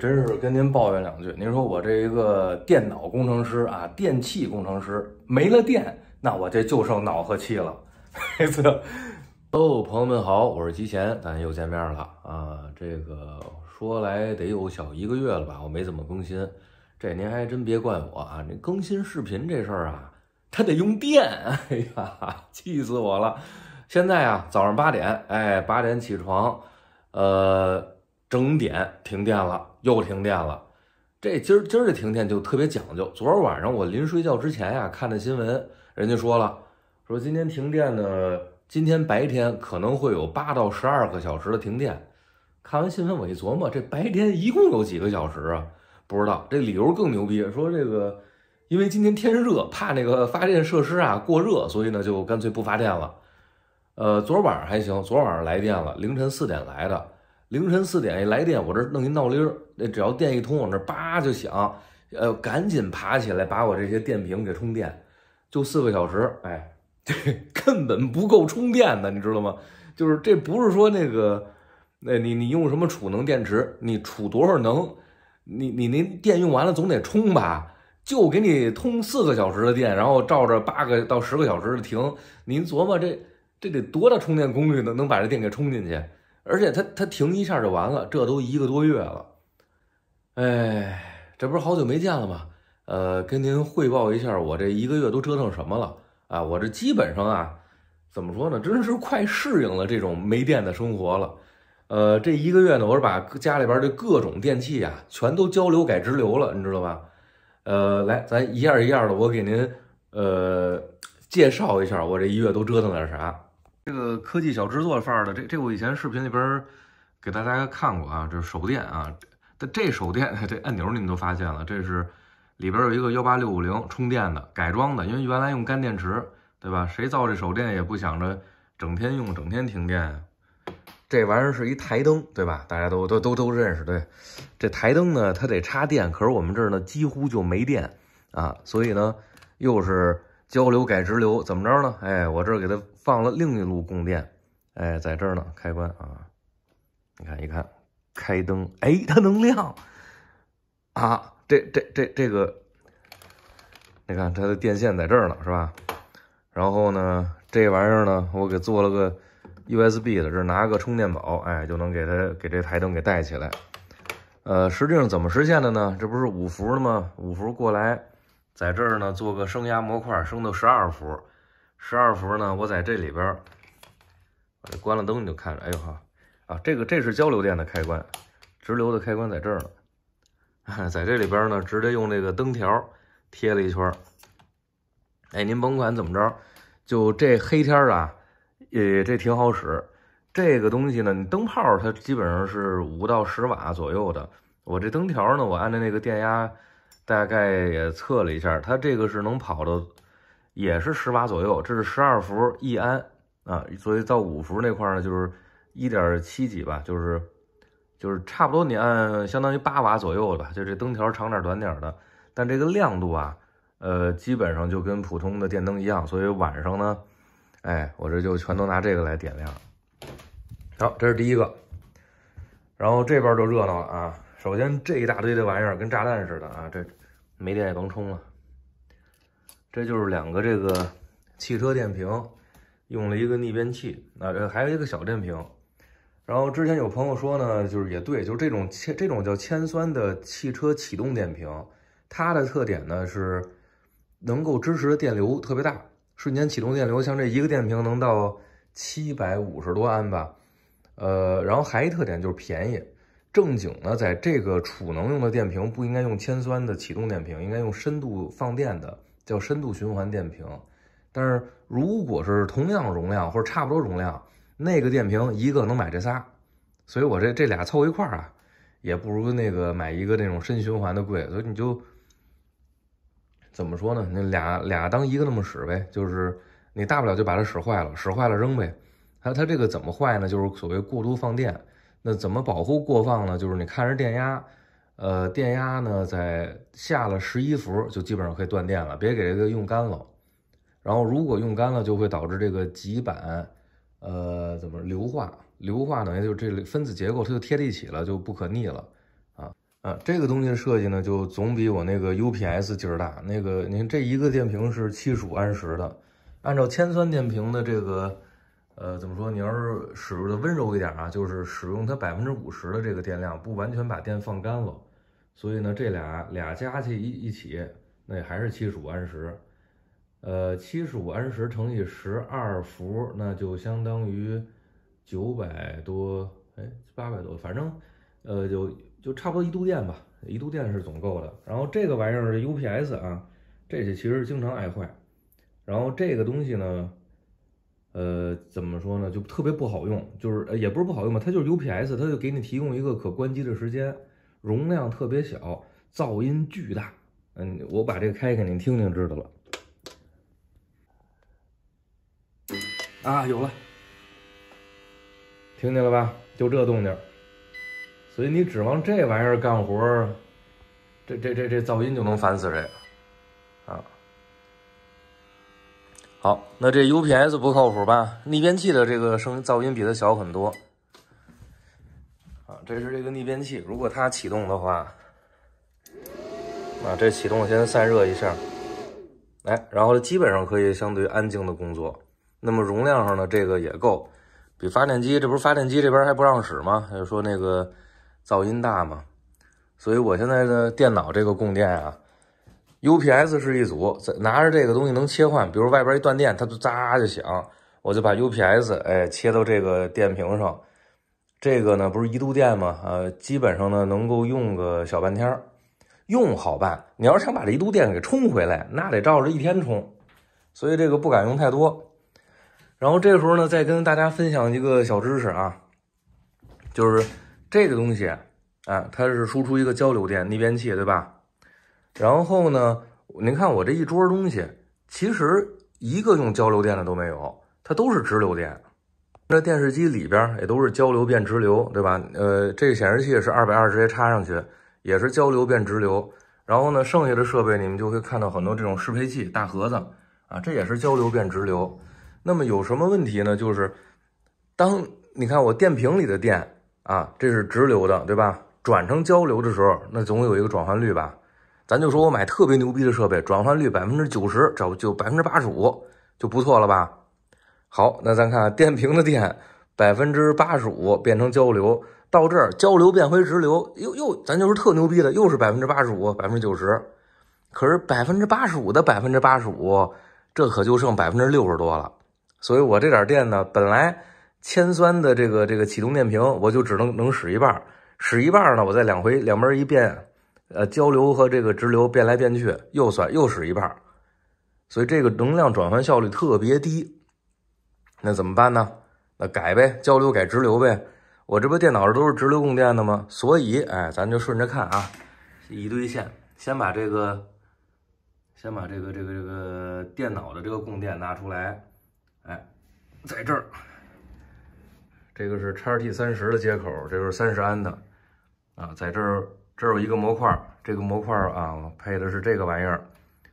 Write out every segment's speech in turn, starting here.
真是跟您抱怨两句。您说我这一个电脑工程师啊，电气工程师没了电，那我这就剩脑和气了。黑 色。喽，朋友们好，我是吉贤，咱又见面了啊。这个说来得有小一个月了吧，我没怎么更新。这您还真别怪我啊，这更新视频这事儿啊，他得用电。哎呀，气死我了！现在啊，早上八点，哎，八点起床，呃，整点停电了。又停电了，这今儿今儿这停电就特别讲究。昨儿晚上我临睡觉之前呀，看的新闻，人家说了，说今天停电呢，今天白天可能会有八到十二个小时的停电。看完新闻我一琢磨，这白天一共有几个小时啊？不知道。这理由更牛逼，说这个因为今天天热，怕那个发电设施啊过热，所以呢就干脆不发电了。呃，昨儿晚上还行，昨儿晚上来电了，凌晨四点来的。凌晨四点一来电，我这弄一闹铃，那只要电一通，我这叭就响，呃，赶紧爬起来把我这些电瓶给充电，就四个小时，哎，这 根本不够充电的，你知道吗？就是这不是说那个，那你你用什么储能电池，你储多少能，你你那电用完了总得充吧？就给你通四个小时的电，然后照着八个到十个小时的停，您琢磨这这得多大充电功率能能把这电给充进去？而且他他停一下就完了，这都一个多月了，哎，这不是好久没见了吗？呃，跟您汇报一下，我这一个月都折腾什么了啊？我这基本上啊，怎么说呢，真是快适应了这种没电的生活了。呃，这一个月呢，我是把家里边的各种电器啊，全都交流改直流了，你知道吧？呃，来，咱一样一样的，我给您呃介绍一下，我这一月都折腾点啥。这个科技小制作范儿的，这这我以前视频里边给大家看过啊，这是手电啊，但这手电 这按钮你们都发现了，这是里边有一个幺八六五零充电的改装的，因为原来用干电池对吧？谁造这手电也不想着整天用，整天停电。这玩意儿是一台灯对吧？大家都都都都认识。对，这台灯呢，它得插电，可是我们这儿呢几乎就没电啊，所以呢又是交流改直流，怎么着呢？哎，我这儿给它。放了另一路供电，哎，在这儿呢，开关啊，你看一看，开灯，哎，它能亮，啊，这这这这个，你看它的电线在这儿呢，是吧？然后呢，这玩意儿呢，我给做了个 USB 的，这拿个充电宝，哎，就能给它给这台灯给带起来。呃，实际上怎么实现的呢？这不是五伏的吗？五伏过来，在这儿呢，做个升压模块，升到十二伏。十二伏呢？我在这里边，我这关了灯你就看着，哎呦哈，啊，这个这是交流电的开关，直流的开关在这儿呢，在这里边呢，直接用这个灯条贴了一圈儿。哎，您甭管怎么着，就这黑天儿啊，也这挺好使。这个东西呢，灯泡它基本上是五到十瓦左右的。我这灯条呢，我按照那个电压，大概也测了一下，它这个是能跑到。也是十瓦左右，这是十二伏一安啊，所以到五伏那块呢，就是一点七几吧，就是就是差不多，你按相当于八瓦左右的，就这灯条长点短点的，但这个亮度啊，呃，基本上就跟普通的电灯一样，所以晚上呢，哎，我这就全都拿这个来点亮。好，这是第一个，然后这边就热闹了啊，首先这一大堆的玩意儿跟炸弹似的啊，这没电也甭充了。这就是两个这个汽车电瓶，用了一个逆变器，那这还有一个小电瓶。然后之前有朋友说呢，就是也对，就是这种铅这种叫铅酸的汽车启动电瓶，它的特点呢是能够支持的电流特别大，瞬间启动电流像这一个电瓶能到七百五十多安吧。呃，然后还一特点就是便宜。正经呢，在这个储能用的电瓶不应该用铅酸的启动电瓶，应该用深度放电的。叫深度循环电瓶，但是如果是同样容量或者差不多容量，那个电瓶一个能买这仨，所以我这这俩凑一块儿啊，也不如那个买一个那种深循环的贵。所以你就怎么说呢？那俩俩当一个那么使呗，就是你大不了就把它使坏了，使坏了扔呗。它它这个怎么坏呢？就是所谓过度放电，那怎么保护过放呢？就是你看着电压。呃，电压呢，在下了十一伏就基本上可以断电了，别给这个用干了。然后如果用干了，就会导致这个极板，呃，怎么硫化？硫化等于就这分子结构，它就贴在一起了，就不可逆了啊啊！这个东西的设计呢，就总比我那个 UPS 劲儿大。那个您这一个电瓶是七十五安时的，按照铅酸电瓶的这个，呃，怎么说？你要是使用的温柔一点啊，就是使用它百分之五十的这个电量，不完全把电放干了。所以呢，这俩俩加起一一起，那也还是七十五安时，呃，七十五安时乘以十二伏，那就相当于九百多，哎，八百多，反正，呃，就就差不多一度电吧，一度电是总够的。然后这个玩意儿是 UPS 啊，这些其实经常爱坏。然后这个东西呢，呃，怎么说呢，就特别不好用，就是也不是不好用吧，它就是 UPS，它就给你提供一个可关机的时间。容量特别小，噪音巨大。嗯，我把这个开给您听听，知道了。啊，有了，听见了吧？就这动静所以你指望这玩意儿干活这这这这噪音就能烦死人啊！好，那这 UPS 不靠谱吧？逆变器的这个声噪音比它小很多。啊，这是这个逆变器，如果它启动的话，啊，这启动先散热一下，哎，然后基本上可以相对安静的工作。那么容量上呢，这个也够，比发电机，这不是发电机这边还不让使吗？就说那个噪音大嘛，所以我现在的电脑这个供电啊，UPS 是一组，拿着这个东西能切换，比如外边一断电，它就扎就响，我就把 UPS 哎切到这个电瓶上。这个呢不是一度电吗？呃，基本上呢能够用个小半天儿，用好办。你要是想把这一度电给充回来，那得照着一天充，所以这个不敢用太多。然后这时候呢，再跟大家分享一个小知识啊，就是这个东西啊，它是输出一个交流电逆变器，对吧？然后呢，您看我这一桌东西，其实一个用交流电的都没有，它都是直流电。那电视机里边也都是交流变直流，对吧？呃，这个显示器是二百二直接插上去，也是交流变直流。然后呢，剩下的设备你们就会看到很多这种适配器、大盒子啊，这也是交流变直流。那么有什么问题呢？就是当你看我电瓶里的电啊，这是直流的，对吧？转成交流的时候，那总有一个转换率吧？咱就说，我买特别牛逼的设备，转换率百分之九十，找就百分之八十五就不错了吧？好，那咱看电瓶的电，百分之八十五变成交流，到这儿交流变回直流，又又咱就是特牛逼的，又是百分之八十五，百分之九十。可是百分之八十五的百分之八十五，这可就剩百分之六十多了。所以我这点电呢，本来铅酸的这个这个启动电瓶，我就只能能使一半，使一半呢，我再两回两边一变，呃交流和这个直流变来变去，又算又使一半，所以这个能量转换效率特别低。那怎么办呢？那改呗，交流改直流呗。我这不电脑上都是直流供电的吗？所以哎，咱就顺着看啊，一堆线，先把这个，先把这个这个这个电脑的这个供电拿出来。哎，在这儿，这个是 x T 三十的接口，这是三十安的啊。在这儿，这有一个模块，这个模块啊配的是这个玩意儿，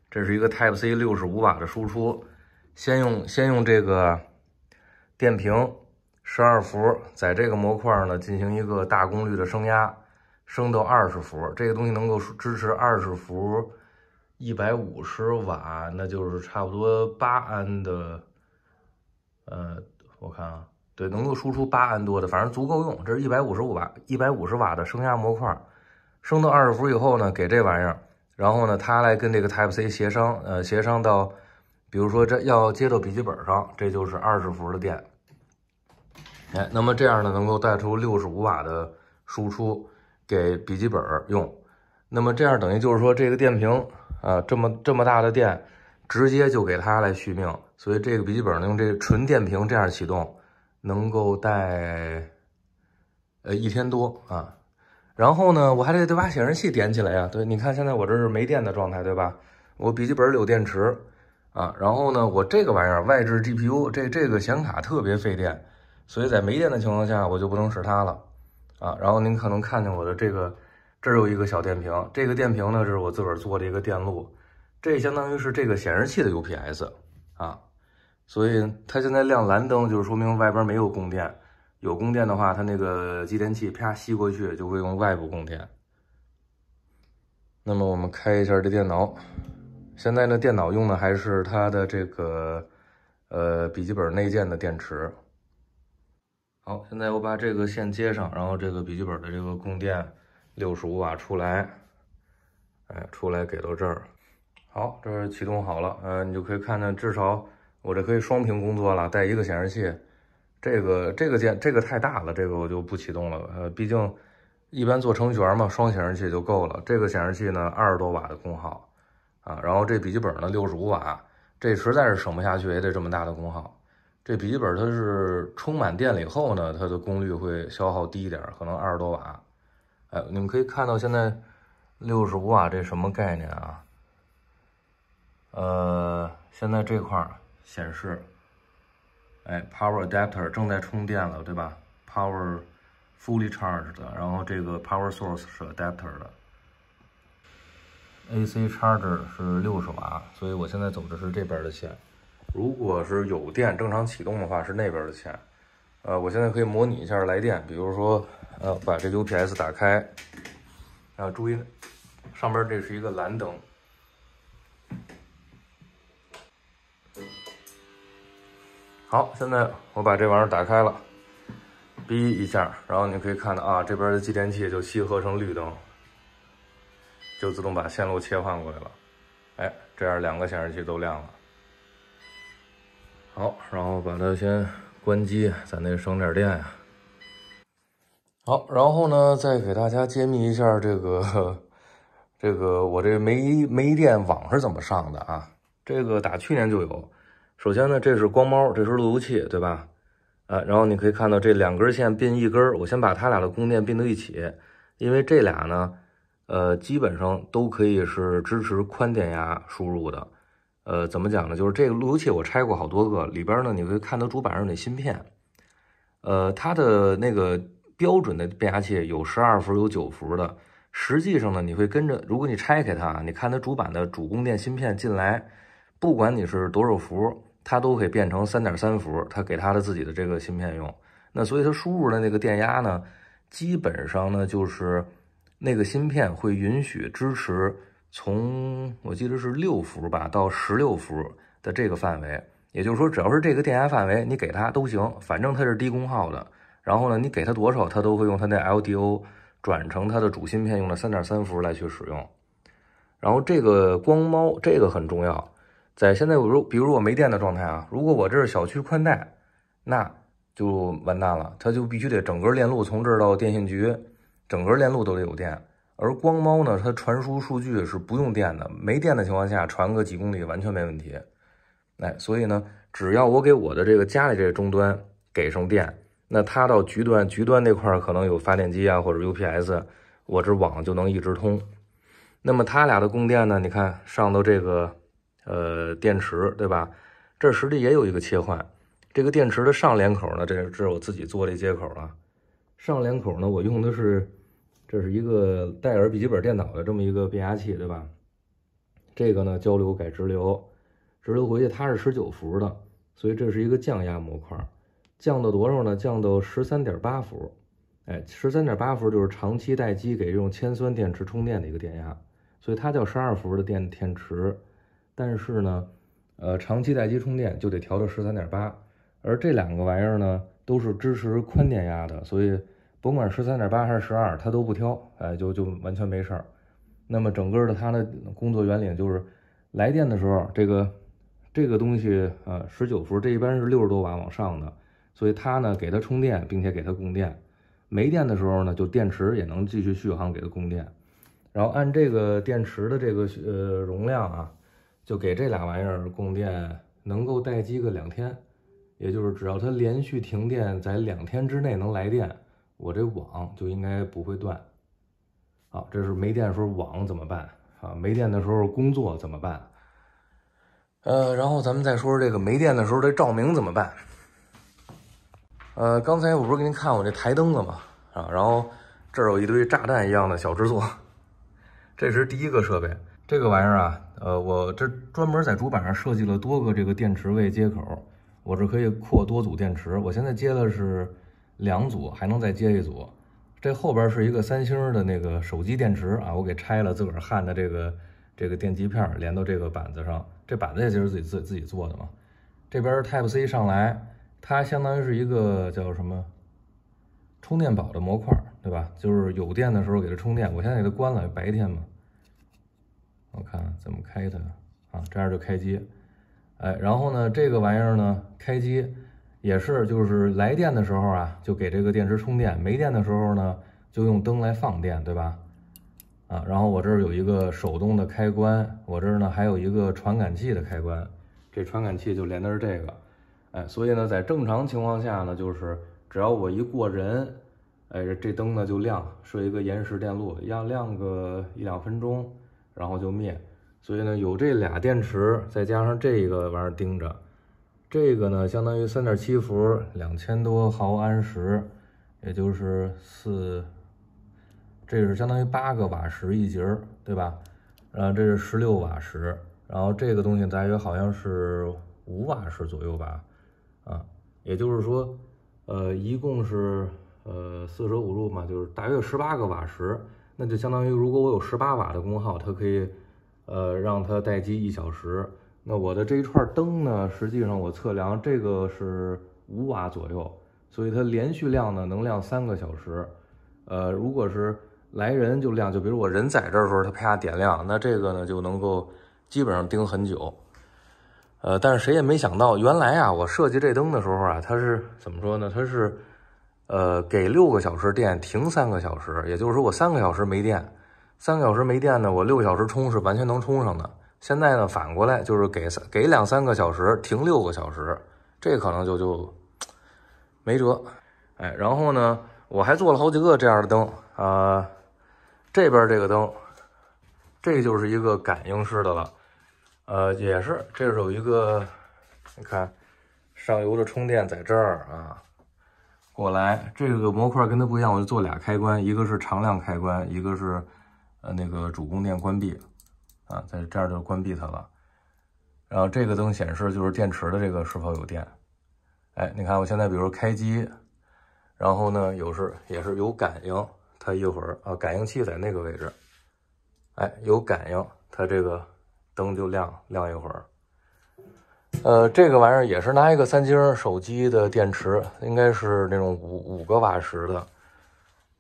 这是一个 Type C 六十五瓦的输出。先用先用这个。电瓶十二伏，在这个模块儿呢进行一个大功率的升压，升到二十伏。这个东西能够支持二十伏，一百五十瓦，那就是差不多八安的。呃，我看啊，对，能够输出八安多的，反正足够用。这是一百五十瓦，一百五十瓦的升压模块儿，升到二十伏以后呢，给这玩意儿，然后呢，它来跟这个 Type C 协商，呃，协商到，比如说这要接到笔记本上，这就是二十伏的电。哎，那么这样呢，能够带出六十五瓦的输出给笔记本用，那么这样等于就是说这个电瓶啊，这么这么大的电，直接就给它来续命，所以这个笔记本能用这纯电瓶这样启动，能够带呃一天多啊。然后呢，我还得得把显示器点起来呀。对，你看现在我这是没电的状态，对吧？我笔记本有电池啊，然后呢，我这个玩意儿外置 GPU，这这个显卡特别费电。所以在没电的情况下，我就不能使它了啊。然后您可能看见我的这个，这儿有一个小电瓶。这个电瓶呢，这是我自个儿做的一个电路，这相当于是这个显示器的 UPS 啊。所以它现在亮蓝灯，就是说明外边没有供电。有供电的话，它那个继电器啪吸过去，就会用外部供电。那么我们开一下这电脑。现在呢，电脑用的还是它的这个呃笔记本内建的电池。好，现在我把这个线接上，然后这个笔记本的这个供电六十五瓦出来，哎，出来给到这儿。好，这是启动好了，呃，你就可以看到，至少我这可以双屏工作了，带一个显示器。这个这个键这个太大了，这个我就不启动了。呃，毕竟一般做成全嘛，双显示器就够了。这个显示器呢，二十多瓦的功耗啊，然后这笔记本呢，六十五瓦，这实在是省不下去，也得这么大的功耗。这笔记本它是充满电了以后呢，它的功率会消耗低一点，可能二十多瓦。哎，你们可以看到现在六十五瓦，这什么概念啊？呃，现在这块儿显示，哎，Power Adapter 正在充电了，对吧？Power Fully Charged，然后这个 Power Source 是 Adapter 的，AC Charger 是六十瓦，所以我现在走的是这边的线。如果是有电正常启动的话，是那边的线。呃，我现在可以模拟一下来电，比如说，呃，把这 UPS 打开。然后注意，上边这是一个蓝灯。好，现在我把这玩意儿打开了，哔一下，然后你可以看到啊，这边的继电器就吸合成绿灯，就自动把线路切换过来了。哎，这样两个显示器都亮了。好，然后把它先关机，在那省点电呀。好，然后呢，再给大家揭秘一下这个，这个我这没没电网是怎么上的啊？这个打去年就有。首先呢，这是光猫，这是路由器，对吧？啊，然后你可以看到这两根线并一根儿，我先把它俩的供电并到一起，因为这俩呢，呃，基本上都可以是支持宽电压输入的。呃，怎么讲呢？就是这个路由器我拆过好多个，里边呢你会看它主板上的芯片。呃，它的那个标准的变压器有十二伏、有九伏的。实际上呢，你会跟着，如果你拆开它，你看它主板的主供电芯片进来，不管你是多少伏，它都可以变成三点三伏，它给它的自己的这个芯片用。那所以它输入的那个电压呢，基本上呢就是那个芯片会允许支持。从我记得是六伏吧到十六伏的这个范围，也就是说只要是这个电压范围，你给它都行，反正它是低功耗的。然后呢，你给它多少，它都会用它那 LDO 转成它的主芯片用的三点三伏来去使用。然后这个光猫，这个很重要，在现在比如比如我没电的状态啊，如果我这是小区宽带，那就完蛋了，它就必须得整个链路从这儿到电信局，整个链路都得有电。而光猫呢，它传输数据是不用电的，没电的情况下传个几公里完全没问题。哎，所以呢，只要我给我的这个家里这个终端给上电，那它到局端，局端那块儿可能有发电机啊或者 UPS，我这网就能一直通。那么它俩的供电呢？你看上头这个呃电池对吧？这实际也有一个切换，这个电池的上联口呢，这是这是我自己做这接口啊。上联口呢，我用的是。这是一个戴尔笔记本电脑的这么一个变压器，对吧？这个呢交流改直流，直流回去它是十九伏的，所以这是一个降压模块，降到多少呢？降到十三点八伏。哎，十三点八伏就是长期待机给这种铅酸电池充电的一个电压，所以它叫十二伏的电电池。但是呢，呃，长期待机充电就得调到十三点八，而这两个玩意儿呢都是支持宽电压的，所以。甭管十三点八还是十二，它都不挑，哎，就就完全没事儿。那么整个的它的工作原理就是：来电的时候，这个这个东西，呃，十九伏，这一般是六十多瓦往上的，所以它呢给它充电，并且给它供电。没电的时候呢，就电池也能继续续航，给它供电。然后按这个电池的这个呃容量啊，就给这俩玩意儿供电，能够待机个两天。也就是只要它连续停电，在两天之内能来电。我这网就应该不会断。好，这是没电时候网怎么办啊？没电的时候工作怎么办？呃，然后咱们再说这个没电的时候这照明怎么办？呃，刚才我不是给您看我这台灯了吗？啊，然后这儿有一堆炸弹一样的小制作，这是第一个设备。这个玩意儿啊，呃，我这专门在主板上设计了多个这个电池位接口，我是可以扩多组电池。我现在接的是。两组还能再接一组，这后边是一个三星的那个手机电池啊，我给拆了，自个儿焊的这个这个电极片连到这个板子上，这板子也就是自己自自己做的嘛。这边 Type C 上来，它相当于是一个叫什么充电宝的模块，对吧？就是有电的时候给它充电。我现在给它关了，白天嘛。我看怎么开它啊？这样就开机。哎，然后呢，这个玩意儿呢，开机。也是，就是来电的时候啊，就给这个电池充电；没电的时候呢，就用灯来放电，对吧？啊，然后我这儿有一个手动的开关，我这儿呢还有一个传感器的开关，这传感器就连的是这个。哎，所以呢，在正常情况下呢，就是只要我一过人，哎，这灯呢就亮，设一个延时电路，要亮个一两分钟，然后就灭。所以呢，有这俩电池，再加上这个玩意儿盯着。这个呢，相当于三点七伏，两千多毫安时，也就是四，这是相当于八个瓦时一节儿，对吧？然后这是十六瓦时，然后这个东西大约好像是五瓦时左右吧，啊，也就是说，呃，一共是呃四舍五入嘛，就是大约十八个瓦时，那就相当于如果我有十八瓦的功耗，它可以呃让它待机一小时。那我的这一串灯呢？实际上我测量这个是五瓦左右，所以它连续亮呢，能亮三个小时。呃，如果是来人就亮，就比如我人在这儿时候，它啪点亮，那这个呢就能够基本上盯很久。呃，但是谁也没想到，原来啊，我设计这灯的时候啊，它是怎么说呢？它是呃给六个小时电，停三个小时，也就是说我三个小时没电，三个小时没电呢，我六个小时充是完全能充上的。现在呢，反过来就是给三给两三个小时，停六个小时，这可能就就没辙。哎，然后呢，我还做了好几个这样的灯啊，这边这个灯，这就是一个感应式的了。呃，也是，这是有一个，你看，上游的充电在这儿啊，过来，这个模块跟它不一样，我就做俩开关，一个是常亮开关，一个是呃那个主供电关闭。啊，在这儿就关闭它了，然后这个灯显示就是电池的这个是否有电。哎，你看我现在比如开机，然后呢有时也是有感应，它一会儿啊感应器在那个位置，哎有感应，它这个灯就亮亮一会儿。呃，这个玩意儿也是拿一个三星手机的电池，应该是那种五五个瓦时的，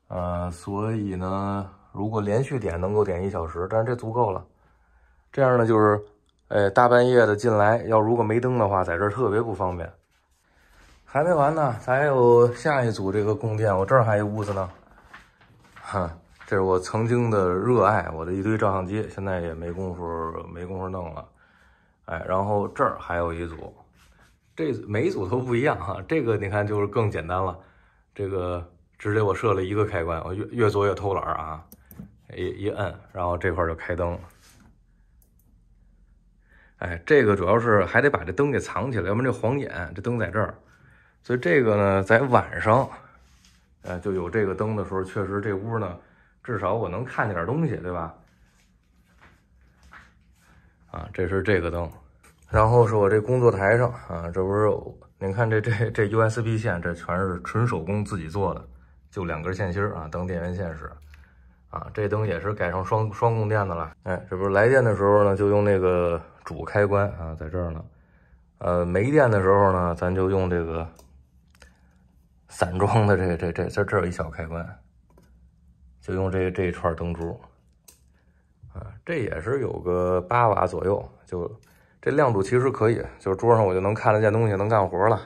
呃，所以呢如果连续点能够点一小时，但是这足够了。这样呢，就是，哎，大半夜的进来，要如果没灯的话，在这儿特别不方便。还没完呢，咱还有下一组这个供电，我这儿还有屋子呢。哈，这是我曾经的热爱，我的一堆照相机，现在也没工夫，没工夫弄了。哎，然后这儿还有一组，这每组都不一样哈。这个你看就是更简单了，这个直接我设了一个开关，我越越做越偷懒啊，一一摁，然后这块儿就开灯。哎，这个主要是还得把这灯给藏起来，要不然这晃眼。这灯在这儿，所以这个呢，在晚上，呃，就有这个灯的时候，确实这屋呢，至少我能看见点东西，对吧？啊，这是这个灯，然后是我这工作台上啊，这不是？您看这这这 USB 线，这全是纯手工自己做的，就两根线芯啊，当电源线使。啊，这灯也是改成双双供电的了。哎，这不是来电的时候呢，就用那个。主开关啊，在这儿呢。呃，没电的时候呢，咱就用这个散装的这这这这这有一小开关，就用这这一串灯珠啊，这也是有个八瓦左右，就这亮度其实可以，就是桌上我就能看得见东西，能干活了。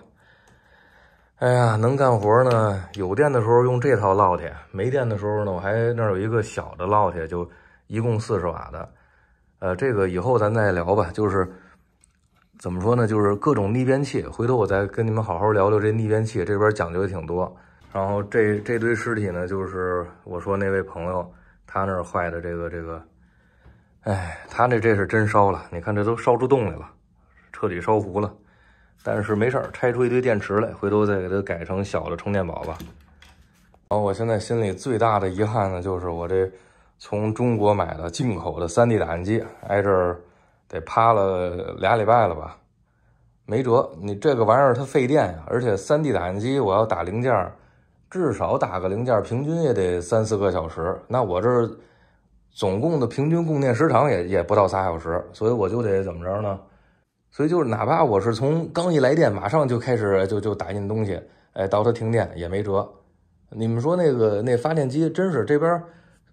哎呀，能干活呢。有电的时候用这套烙铁，没电的时候呢，我还那有一个小的烙铁，就一共四十瓦的。呃，这个以后咱再聊吧。就是怎么说呢？就是各种逆变器，回头我再跟你们好好聊聊这逆变器，这边讲究也挺多。然后这这堆尸体呢，就是我说那位朋友他那儿坏的这个这个，哎，他那这是真烧了，你看这都烧出洞来了，彻底烧糊了。但是没事儿，拆出一堆电池来，回头再给它改成小的充电宝吧。然后我现在心里最大的遗憾呢，就是我这。从中国买的进口的 3D 打印机挨这儿得趴了俩礼拜了吧？没辙，你这个玩意儿它费电呀，而且 3D 打印机我要打零件，至少打个零件平均也得三四个小时。那我这儿总共的平均供电时长也也不到仨小时，所以我就得怎么着呢？所以就是哪怕我是从刚一来电马上就开始就就打印东西，哎，到它停电也没辙。你们说那个那发电机真是这边？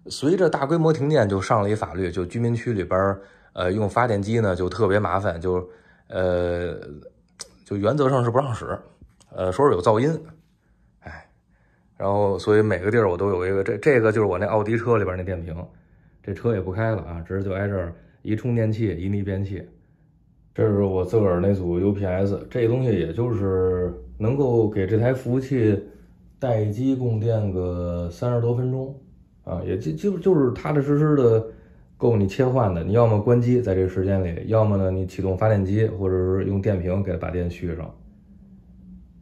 随着大规模停电，就上了一法律，就居民区里边呃，用发电机呢就特别麻烦，就，呃，就原则上是不让使，呃，说是有噪音，哎，然后所以每个地儿我都有一个，这这个就是我那奥迪车里边那电瓶，这车也不开了啊，直接就挨这儿一充电器，一逆变器，这是我自个儿那组 UPS，这东西也就是能够给这台服务器待机供电个三十多分钟。啊，也就就就是踏踏实实的够你切换的，你要么关机在这时间里，要么呢你启动发电机或者是用电瓶给它把电续上。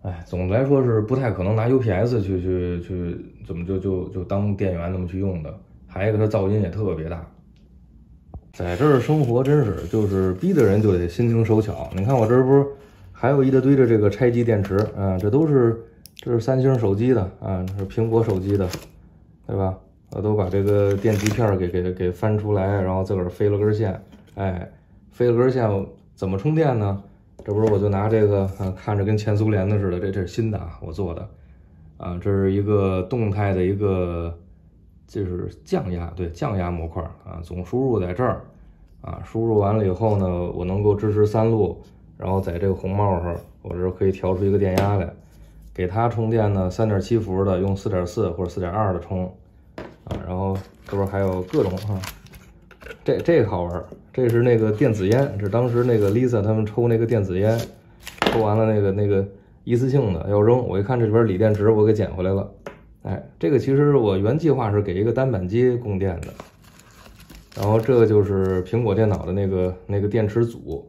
哎，总的来说是不太可能拿 UPS 去去去怎么就就就当电源那么去用的。还有一个它噪音也特别大，在这儿生活真是就是逼的人就得心灵手巧。你看我这不是还有一大堆的这个拆机电池，嗯，这都是这是三星手机的，啊，是苹果手机的，对吧？我都把这个电极片给给给翻出来，然后自个儿飞了根线，哎，飞了根线怎么充电呢？这不是我就拿这个，嗯，看着跟前苏联的似的，这这是新的啊，我做的，啊，这是一个动态的一个，就是降压对降压模块啊，总输入在这儿啊，输入完了以后呢，我能够支持三路，然后在这个红帽上，我这可以调出一个电压来给它充电呢，三点七伏的用四点四或者四点二的充。啊，然后这边还有各种啊，这这个好玩儿，这是那个电子烟，是当时那个 Lisa 他们抽那个电子烟，抽完了那个那个一次性的要扔，我一看这里边锂电池，我给捡回来了。哎，这个其实我原计划是给一个单板机供电的，然后这个就是苹果电脑的那个那个电池组，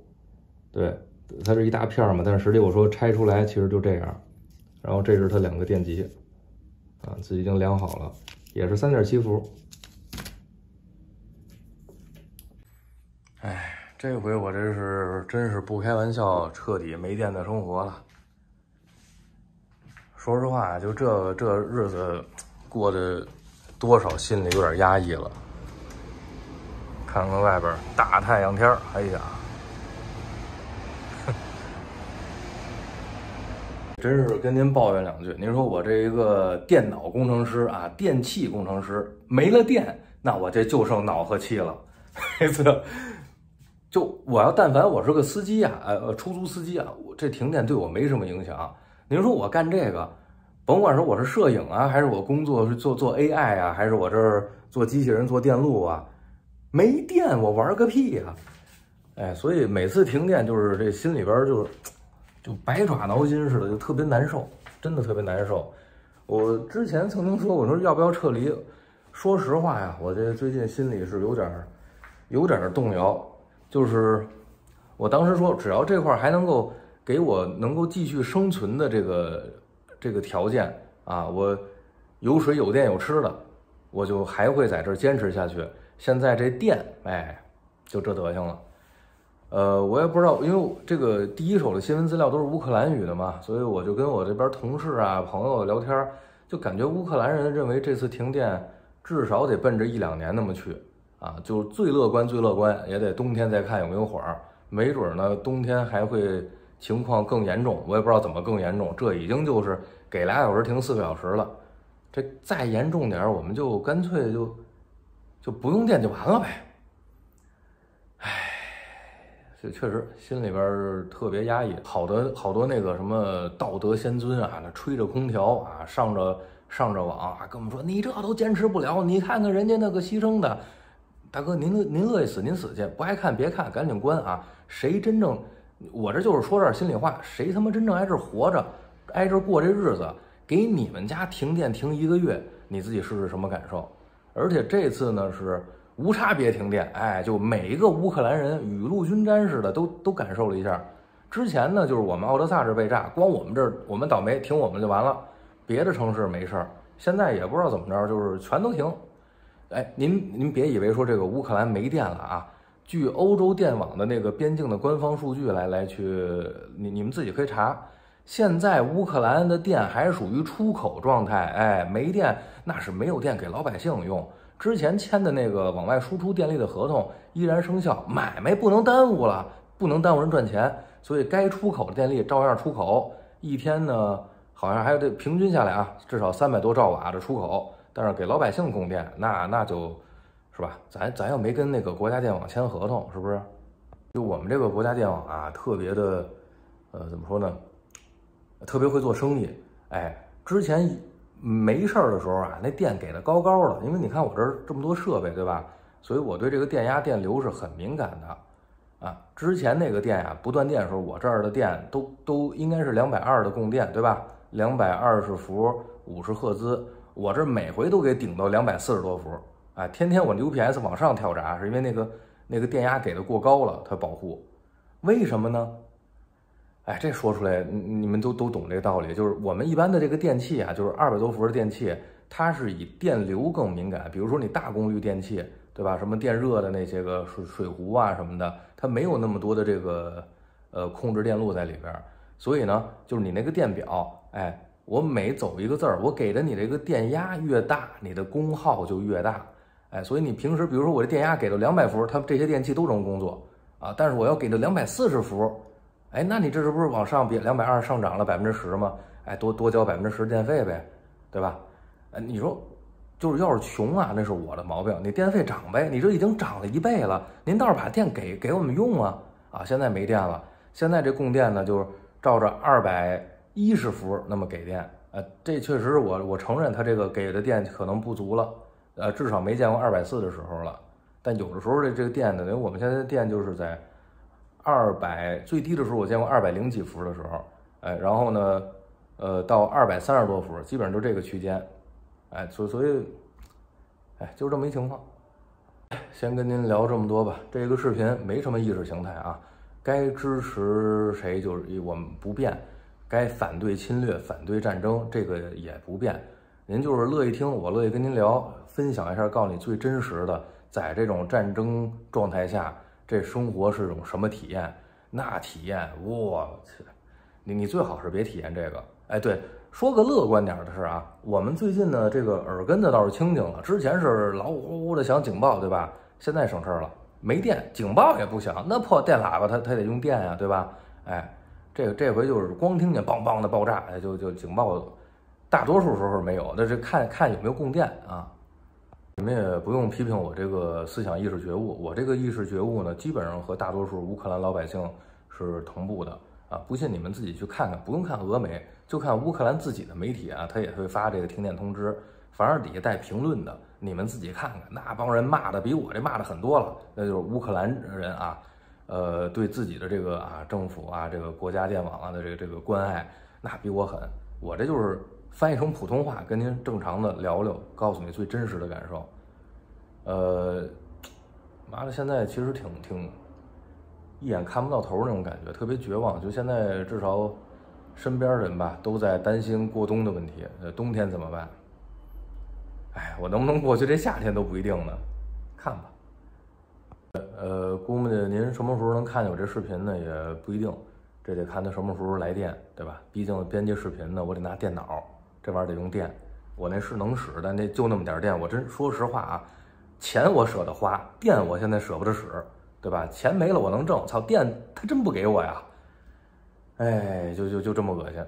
对，它是一大片儿嘛，但是实际我说拆出来其实就这样，然后这是它两个电极，啊，自己已经量好了。也是三点七伏。哎，这回我这是真是不开玩笑，彻底没电的生活了。说实话，就这这日子过得多少心里有点压抑了。看看外边大太阳天儿，哎呀！真是跟您抱怨两句。您说我这一个电脑工程师啊，电气工程师没了电，那我这就剩脑和气了。这次就我要但凡我是个司机啊，呃，出租司机啊，这停电对我没什么影响。您说我干这个，甭管说我是摄影啊，还是我工作是做做 AI 啊，还是我这儿做机器人、做电路啊，没电我玩个屁呀！哎，所以每次停电就是这心里边就是。就百爪挠心似的，就特别难受，真的特别难受。我之前曾经说，我说要不要撤离？说实话呀，我这最近心里是有点儿，有点儿动摇。就是我当时说，只要这块还能够给我能够继续生存的这个这个条件啊，我有水有电有吃的，我就还会在这儿坚持下去。现在这电，哎，就这德行了。呃，我也不知道，因为这个第一手的新闻资料都是乌克兰语的嘛，所以我就跟我这边同事啊、朋友聊天，就感觉乌克兰人认为这次停电至少得奔着一两年那么去，啊，就最乐观、最乐观也得冬天再看有没有火儿，没准儿呢冬天还会情况更严重。我也不知道怎么更严重，这已经就是给俩小时停四个小时了，这再严重点，我们就干脆就就不用电就完了呗。这确实心里边特别压抑，好多好多那个什么道德先尊啊，那吹着空调啊，上着上着网啊，跟我们说你这都坚持不了，你看看人家那个牺牲的，大哥您您乐意死您死去，不爱看别看，赶紧关啊！谁真正我这就是说点心里话，谁他妈真正挨这活着，挨着过这日子，给你们家停电停一个月，你自己试试什么感受？而且这次呢是。无差别停电，哎，就每一个乌克兰人雨露均沾似的，都都感受了一下。之前呢，就是我们奥德萨这被炸，光我们这儿我们倒霉停，我们就完了，别的城市没事儿。现在也不知道怎么着，就是全都停。哎，您您别以为说这个乌克兰没电了啊，据欧洲电网的那个边境的官方数据来来去，你你们自己可以查。现在乌克兰的电还属于出口状态，哎，没电那是没有电给老百姓用。之前签的那个往外输出电力的合同依然生效，买卖不能耽误了，不能耽误人赚钱，所以该出口的电力照样出口。一天呢，好像还有这平均下来啊，至少三百多兆瓦的出口。但是给老百姓供电，那那就是吧，咱咱又没跟那个国家电网签合同，是不是？就我们这个国家电网啊，特别的，呃，怎么说呢？特别会做生意，哎，之前。没事儿的时候啊，那电给的高高的，因为你看我这儿这么多设备，对吧？所以我对这个电压电流是很敏感的，啊，之前那个电呀，不断电的时候，我这儿的电都都应该是两百二的供电，对吧？两百二十伏，五十赫兹，我这儿每回都给顶到两百四十多伏，啊，天天我 UPS 往上跳闸，是因为那个那个电压给的过高了，它保护，为什么呢？哎，这说出来你们都都懂这个道理，就是我们一般的这个电器啊，就是二百多伏的电器，它是以电流更敏感。比如说你大功率电器，对吧？什么电热的那些个水水壶啊什么的，它没有那么多的这个呃控制电路在里边。所以呢，就是你那个电表，哎，我每走一个字儿，我给的你这个电压越大，你的功耗就越大。哎，所以你平时比如说我这电压给到两百伏，它这些电器都能工作啊。但是我要给到两百四十伏。哎，那你这是不是往上比两百二上涨了百分之十嘛？哎，多多交百分之十电费呗，对吧？哎，你说就是要是穷啊，那是我的毛病。你电费涨呗，你这已经涨了一倍了。您倒是把电给给我们用啊！啊，现在没电了，现在这供电呢，就是照着二百一十伏那么给电。呃，这确实我我承认，他这个给的电可能不足了，呃，至少没见过二百四的时候了。但有的时候这这个电呢，因为我们现在电就是在。二百最低的时候，我见过二百零几伏的时候，哎，然后呢，呃，到二百三十多伏，基本上就这个区间，哎，所所以，哎，就这么一情况。先跟您聊这么多吧。这个视频没什么意识形态啊，该支持谁就是我们不变，该反对侵略、反对战争，这个也不变。您就是乐意听，我乐意跟您聊，分享一下，告诉你最真实的，在这种战争状态下。这生活是种什么体验？那体验，我去，你你最好是别体验这个。哎，对，说个乐观点的事啊，我们最近呢，这个耳根子倒是清静了。之前是老呼呼的响警报，对吧？现在省事了，没电，警报也不响。那破电喇叭，它它得用电啊，对吧？哎，这个这回就是光听见梆梆的爆炸，哎，就就警报，大多数时候没有。那是看看有没有供电啊。你们也不用批评我这个思想意识觉悟，我这个意识觉悟呢，基本上和大多数乌克兰老百姓是同步的啊！不信你们自己去看看，不用看俄媒，就看乌克兰自己的媒体啊，他也会发这个停电通知，凡是底下带评论的，你们自己看看，那帮人骂的比我这骂的很多了，那就是乌克兰人啊，呃，对自己的这个啊政府啊，这个国家电网啊的这个这个关爱，那比我狠，我这就是。翻译成普通话，跟您正常的聊聊，告诉你最真实的感受。呃，妈的，现在其实挺挺一眼看不到头那种感觉，特别绝望。就现在至少身边人吧，都在担心过冬的问题。呃，冬天怎么办？哎，我能不能过去这夏天都不一定呢，看吧。呃，估摸着您什么时候能看见我这视频呢，也不一定，这得看他什么时候来电，对吧？毕竟编辑视频呢，我得拿电脑。这玩意儿得用电，我那是能使，但那就那么点儿电，我真说实话啊，钱我舍得花，电我现在舍不得使，对吧？钱没了我能挣，操，电他真不给我呀，哎，就就就这么恶心。